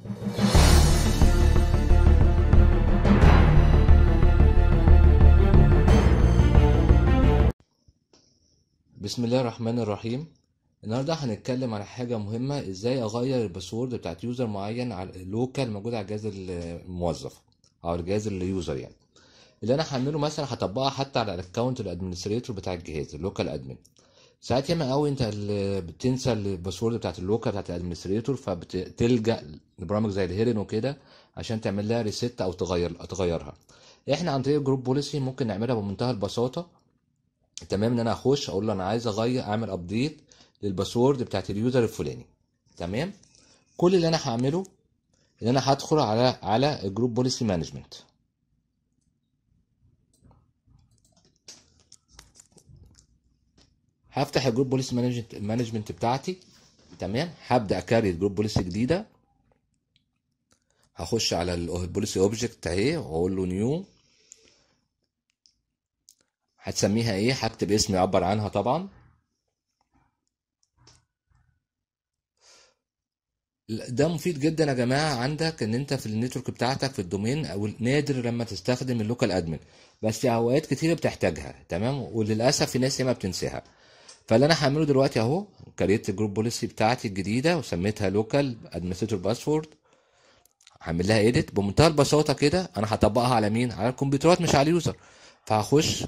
بسم الله الرحمن الرحيم النهارده هنتكلم على حاجه مهمه ازاي اغير الباسورد بتاعت يوزر معين على اللوكال موجود على جهاز الموظف او الجهاز اليوزر يعني اللي انا هعمله مثلا هطبقها حتى على الاكونت الادمنستريتور بتاع الجهاز اللوكال ادمن ساعات ياما قوي انت بتنسى الباسورد بتاعت اللوكا بتاعت الادمنستريتور فبتلجا لبرامج زي الهيرن وكده عشان تعمل لها ريست او تغير تغيرها احنا عن طريق الجروب بوليسي ممكن نعملها بمنتهى البساطه تمام ان انا اخش اقول له انا عايز اغير اعمل ابديت للباسورد بتاعت اليوزر الفلاني تمام كل اللي انا هعمله ان انا هدخل على على الجروب بوليسي مانجمنت هفتح الجروب بوليسي مانجمنت المانجمنت بتاعتي تمام هبدا اكاري الجروب بوليسي جديده هخش على البوليسي اوبجكت اهي واقول له نيو هتسميها ايه هكتب اسم يعبر عنها طبعا ده مفيد جدا يا جماعه عندك ان انت في النتورك بتاعتك في الدومين او نادر لما تستخدم اللوكال ادمن بس في اوقات كتير بتحتاجها تمام وللاسف في ناس ما بتنساها فاللي انا هعمله دلوقتي اهو كريت الجروب بوليسي بتاعتي الجديده وسميتها لوكال ادمنستريتور باسورد هعمل لها ايديت بمنتهى البساطه كده انا هطبقها على مين على الكمبيوترات مش على اليوزر فهخش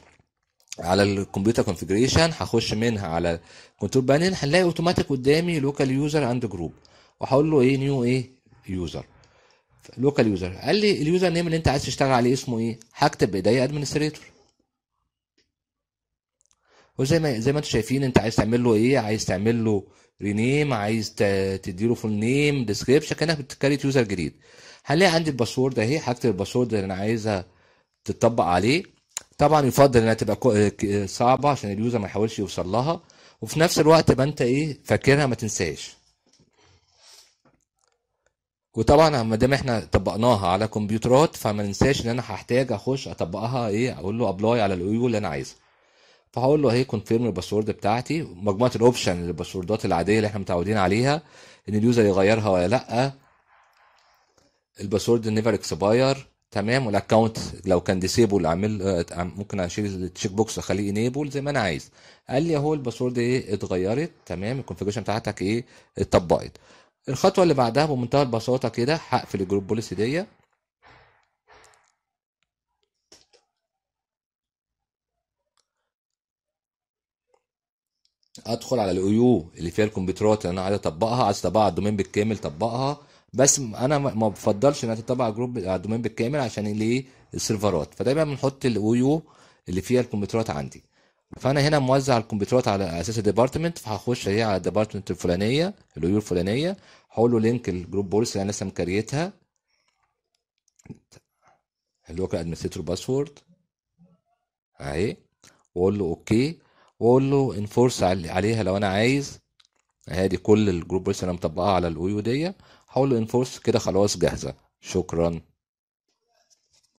على الكمبيوتر كونفيجريشن هخش منها على كنترول بانل هنلاقي اوتوماتيك قدامي لوكال يوزر اند جروب وهقول له ايه نيو ايه يوزر لوكال يوزر قال لي اليوزر نيم اللي انت عايز تشتغل عليه اسمه ايه هكتب ايديا ادمنستريتور وزي ما زي ما انتوا شايفين انت عايز تعمل له ايه عايز تعمل له رينيم عايز تدي له فول نيم ديسكريبشن كانك بتكريت يوزر جديد هنلاقي عندي الباسورد اهي هكتب الباسورد اللي انا عايزها تتطبق عليه طبعا يفضل انها تبقى صعبه عشان اليوزر ما يحاولش يوصل لها وفي نفس الوقت ما انت ايه فاكرها ما تنساش وطبعا ما دام احنا طبقناها على كمبيوترات فما ننساش ان انا هحتاج اخش اطبقها ايه اقول له ابلاي على الايو اللي انا عايزها فهقول له اهي كونفيرم الباسورد بتاعتي مجموعه الاوبشن الباسوردات العاديه اللي احنا متعودين عليها ان اليوزر يغيرها ولا لا الباسورد نيفر اكسباير تمام والاكونت لو كان ديسيبل اعمل ممكن اشيل التشيك بوكس اخليه انيبل زي ما انا عايز قال لي اهو الباسورد ايه اتغيرت تمام الكونفيجريشن بتاعتك ايه اتطبقت الخطوه اللي بعدها بمنتهى البساطه كده هقفل الجروب بوليسي دي ادخل على الايو اللي فيها الكمبيوترات اللي انا عايز اطبقها عايز اطبقها على الدومين بالكامل طبقها بس انا ما بفضلش انها تطبق على جروب على آه، الدومين بالكامل عشان ليه السيرفرات فدايما بنحط الايو اللي فيها الكمبيوترات عندي فانا هنا موزع الكمبيوترات على اساس الديبارتمنت فهخش اهي على الديبارتمنت الفلانيه الايو الفلانيه هقول له لينك الجروب بوليس اللي انا لسه مكريتها اللوكال ادمنستريتور باسورد اهي واقول له اوكي واقول له انفورس عليها لو انا عايز هادي كل الجروب بوليسي انا مطبقها على الويو دي هقول له انفورس كده خلاص جاهزه شكرا